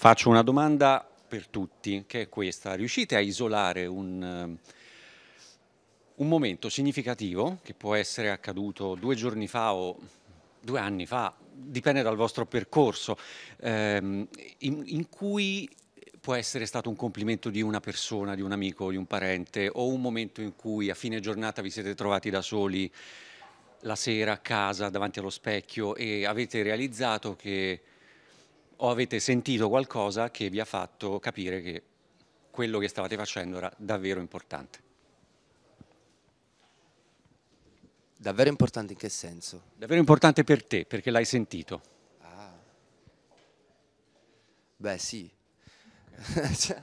Faccio una domanda per tutti, che è questa. Riuscite a isolare un, eh, un momento significativo, che può essere accaduto due giorni fa o due anni fa, dipende dal vostro percorso, ehm, in, in, cui può essere stato un complimento di una persona, di un amico, di un parente, o un momento in cui a fine giornata vi siete trovati da soli la sera a casa davanti allo specchio e avete realizzato che o avete sentito qualcosa che vi ha fatto capire che quello che stavate facendo era davvero importante. Davvero importante in che senso? Davvero importante per te, perché l'hai sentito. Ah. Beh sì. Cioè,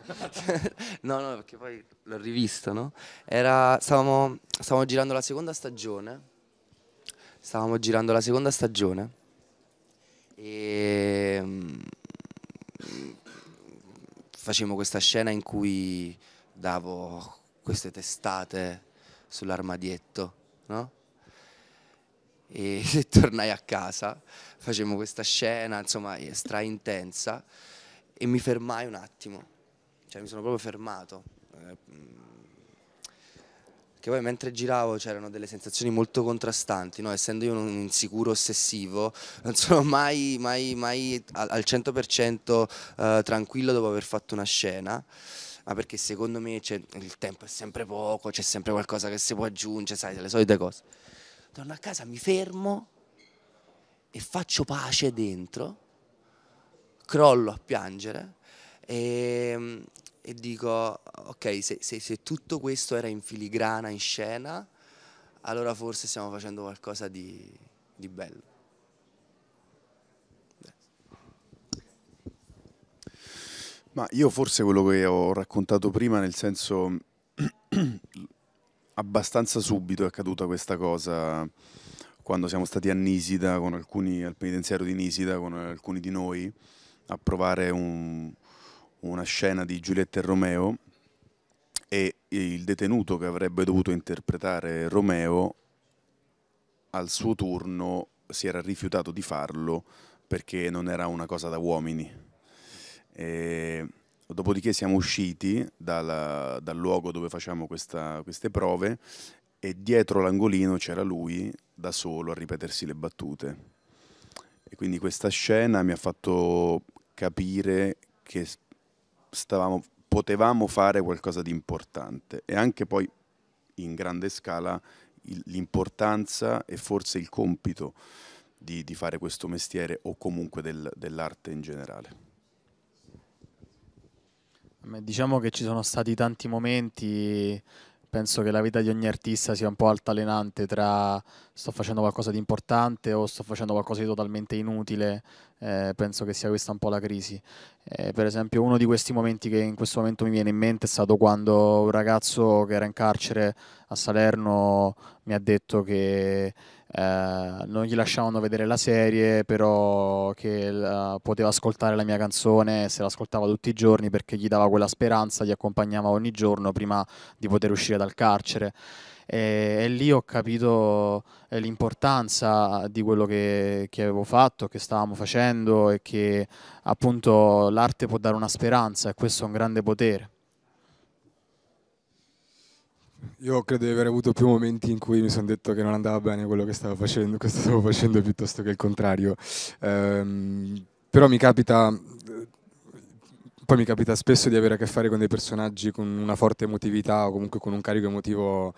no, no, perché poi l'ho rivisto, no? Era, stavamo, stavamo girando la seconda stagione. Stavamo girando la seconda stagione e ehm, facemmo questa scena in cui davo queste testate sull'armadietto, no? E tornai a casa, facemmo questa scena, insomma, stra intensa e mi fermai un attimo, cioè mi sono proprio fermato eh, che poi mentre giravo c'erano delle sensazioni molto contrastanti, no? essendo io un insicuro ossessivo, non sono mai, mai, mai al 100% eh, tranquillo dopo aver fatto una scena ma perché secondo me il tempo è sempre poco, c'è sempre qualcosa che si può aggiungere, sai, le solite cose. Torno a casa, mi fermo e faccio pace dentro, crollo a piangere e, e dico, ok, se, se, se tutto questo era in filigrana, in scena, allora forse stiamo facendo qualcosa di, di bello. Ma io forse quello che ho raccontato prima, nel senso abbastanza subito è accaduta questa cosa quando siamo stati a Nisida con alcuni al penitenziario di Nisida con alcuni di noi a provare un, una scena di Giulietta e Romeo e il detenuto che avrebbe dovuto interpretare Romeo al suo turno si era rifiutato di farlo perché non era una cosa da uomini. E dopodiché siamo usciti dalla, dal luogo dove facciamo questa, queste prove e dietro l'angolino c'era lui da solo a ripetersi le battute. E quindi questa scena mi ha fatto capire che stavamo potevamo fare qualcosa di importante e anche poi in grande scala l'importanza e forse il compito di, di fare questo mestiere o comunque del, dell'arte in generale. Diciamo che ci sono stati tanti momenti penso che la vita di ogni artista sia un po' altalenante tra sto facendo qualcosa di importante o sto facendo qualcosa di totalmente inutile, eh, penso che sia questa un po' la crisi. Eh, per esempio uno di questi momenti che in questo momento mi viene in mente è stato quando un ragazzo che era in carcere a Salerno mi ha detto che eh, non gli lasciavano vedere la serie, però che uh, poteva ascoltare la mia canzone, se l'ascoltava tutti i giorni perché gli dava quella speranza, gli accompagnava ogni giorno prima di poter uscire dal carcere. E, e lì ho capito eh, l'importanza di quello che, che, avevo fatto, che stavamo facendo e che appunto l'arte può dare una speranza e questo è un grande potere. Io credo di aver avuto più momenti in cui mi sono detto che non andava bene quello che stavo facendo, che stavo facendo piuttosto che il contrario. Ehm, però mi capita, poi mi capita spesso di avere a che fare con dei personaggi con una forte emotività o comunque con un carico emotivo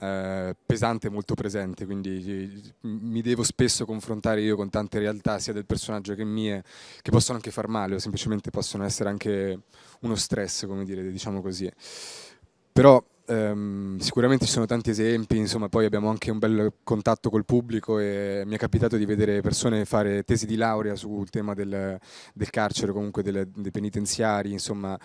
eh, pesante e molto presente, quindi mi devo spesso confrontare io con tante realtà, sia del personaggio che mie, che possono anche far male o semplicemente possono essere anche uno stress, come dire, diciamo così. Però Um, sicuramente ci sono tanti esempi, insomma, poi abbiamo anche un bel contatto col pubblico e mi è capitato di vedere persone fare tesi di laurea sul tema del, del carcere, comunque del, dei penitenziari, insomma,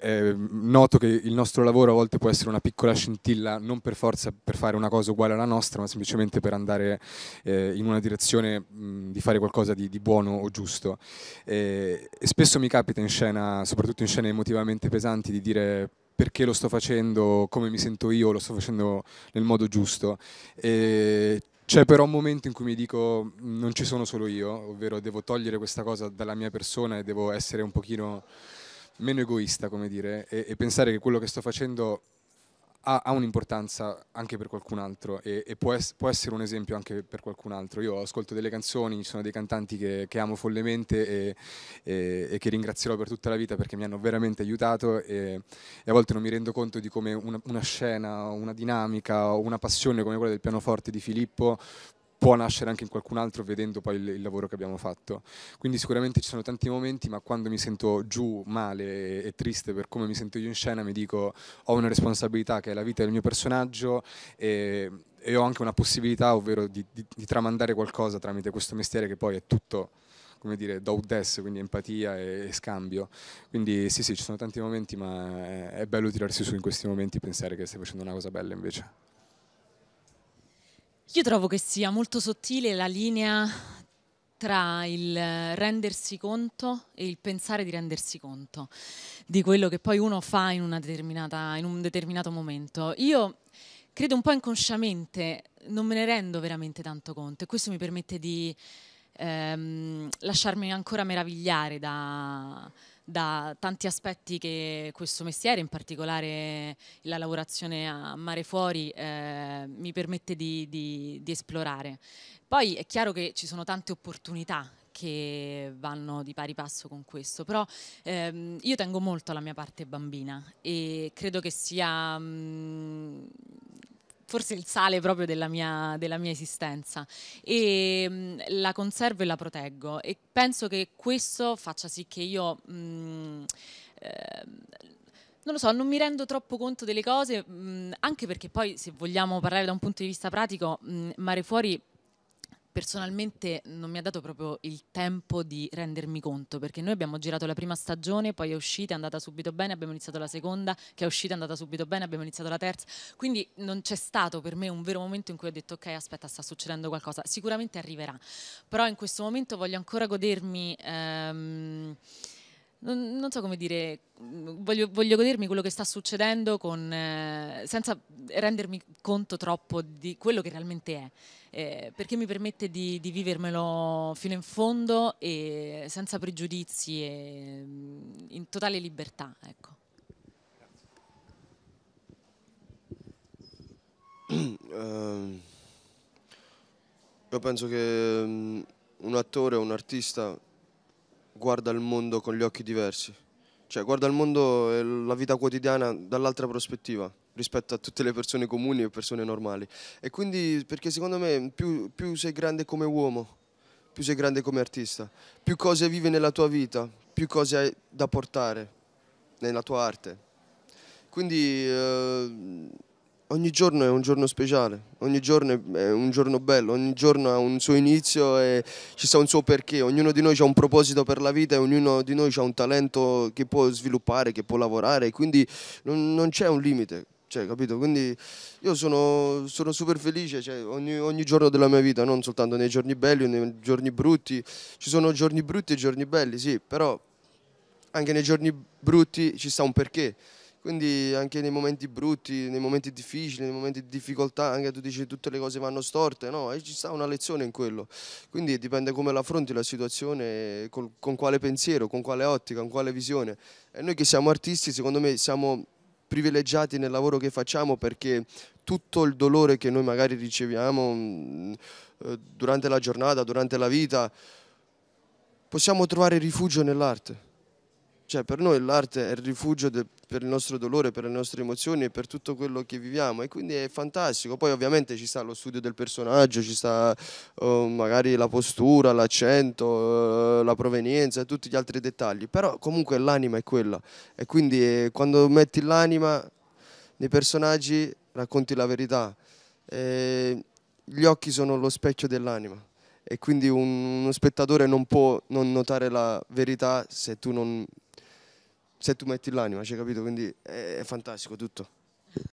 eh, noto che il nostro lavoro a volte può essere una piccola scintilla, non per forza per fare una cosa uguale alla nostra, ma semplicemente per andare eh, in una direzione mh, di fare qualcosa di, di buono o giusto. Eh, e spesso mi capita in scena, soprattutto in scene emotivamente pesanti, di dire perché lo sto facendo, come mi sento io, lo sto facendo nel modo giusto. E c'è però un momento in cui mi dico non ci sono solo io, ovvero devo togliere questa cosa dalla mia persona e devo essere un pochino meno egoista, come dire, e, e pensare che quello che sto facendo ha, ha un'importanza anche per qualcun altro e, e può, es, può, essere un esempio anche per qualcun altro. Io ascolto delle canzoni, ci sono dei cantanti che, che amo follemente e, e, e, che ringrazierò per tutta la vita perché mi hanno veramente aiutato e, a volte non mi rendo conto di come una, una scena, una dinamica o una passione come quella del pianoforte di Filippo può nascere anche in qualcun altro vedendo poi il, il, lavoro che abbiamo fatto. Quindi sicuramente ci sono tanti momenti, ma quando mi sento giù, male e, e triste per come mi sento io in scena, mi dico ho una responsabilità che è la vita del mio personaggio e, e ho anche una possibilità, ovvero di, di, di tramandare qualcosa tramite questo mestiere che poi è tutto come dire, do des, quindi empatia e, scambio. Quindi sì, sì, ci sono tanti momenti, ma è, bello tirarsi su in questi momenti e pensare che stai facendo una cosa bella invece. Io trovo che sia molto sottile la linea tra il eh, rendersi conto e il pensare di rendersi conto di quello che poi uno fa in, in, un determinato momento. Io credo un po' inconsciamente, non me ne rendo veramente tanto conto e questo mi permette di ehm, lasciarmi ancora meravigliare da, da tanti aspetti che questo mestiere, in particolare la lavorazione a mare fuori, eh, mi permette di, di, di esplorare. Poi è chiaro che ci sono tante opportunità che vanno di pari passo con questo, però ehm, io tengo molto alla mia parte bambina e credo che sia mh, mm, forse il sale proprio della mia, della mia esistenza e ehm, mh, la conservo e la proteggo e penso che questo faccia sì che io... Mh, mm, eh, non lo so, non mi rendo troppo conto delle cose, mh, mm, anche perché poi se vogliamo parlare da un punto di vista pratico, mh, mm, Mare Fuori personalmente non mi ha dato proprio il tempo di rendermi conto, perché noi abbiamo girato la prima stagione, poi è uscita, è andata subito bene, abbiamo iniziato la seconda, che è uscita, è andata subito bene, abbiamo iniziato la terza, quindi non c'è stato per me un vero momento in cui ho detto ok, aspetta, sta succedendo qualcosa, sicuramente arriverà, però in questo momento voglio ancora godermi... Ehm, non, non so come dire, mm, voglio, voglio, godermi quello che sta succedendo con, eh, senza rendermi conto troppo di quello che realmente è, eh, perché mi permette di, di, vivermelo fino in fondo e senza pregiudizi e mm, in totale libertà. Ecco. Ehm, io penso che mm, un attore, un artista guarda il mondo con gli occhi diversi, cioè guarda il mondo e la vita quotidiana dall'altra prospettiva rispetto a tutte le persone comuni e persone normali. E quindi perché secondo me più, più sei grande come uomo, più sei grande come artista, più cose vive nella tua vita, più cose hai da portare nella tua arte. Quindi eh, ogni giorno è un giorno speciale, ogni giorno è un giorno bello, ogni giorno ha un suo inizio e ci sta un suo perché, ognuno di noi ha un proposito per la vita e ognuno di noi ha un talento che può sviluppare, che può lavorare, quindi non, non c'è un limite. Cioè, capito? Quindi io sono, sono super felice cioè, ogni, ogni, giorno della mia vita, non soltanto nei giorni belli o nei giorni brutti. Ci sono giorni brutti e giorni belli, sì, però anche nei giorni brutti ci sta un perché. Quindi anche nei momenti brutti, nei momenti difficili, nei momenti di difficoltà, anche tu dici tutte le cose vanno storte, no? E ci sta una lezione in quello. Quindi dipende come la affronti la situazione, col, con quale pensiero, con quale ottica, con quale visione. E noi che siamo artisti, secondo me siamo privilegiati nel lavoro che facciamo perché tutto il dolore che noi magari riceviamo mm, eh, durante la giornata, durante la vita, possiamo trovare rifugio nell'arte. Cioè per noi l'arte è il rifugio de, per il nostro dolore, per le nostre emozioni e per tutto quello che viviamo e quindi è fantastico. Poi ovviamente ci sta lo studio del personaggio, ci sta eh, magari la postura, l'accento, eh, la provenienza e tutti gli altri dettagli, però comunque l'anima è quella e quindi quando metti l'anima nei personaggi racconti la verità. gli occhi sono lo specchio dell'anima e quindi un, uno spettatore non può non notare la verità se tu non se tu metti l'anima, c'è cioè, capito? Quindi è fantastico tutto.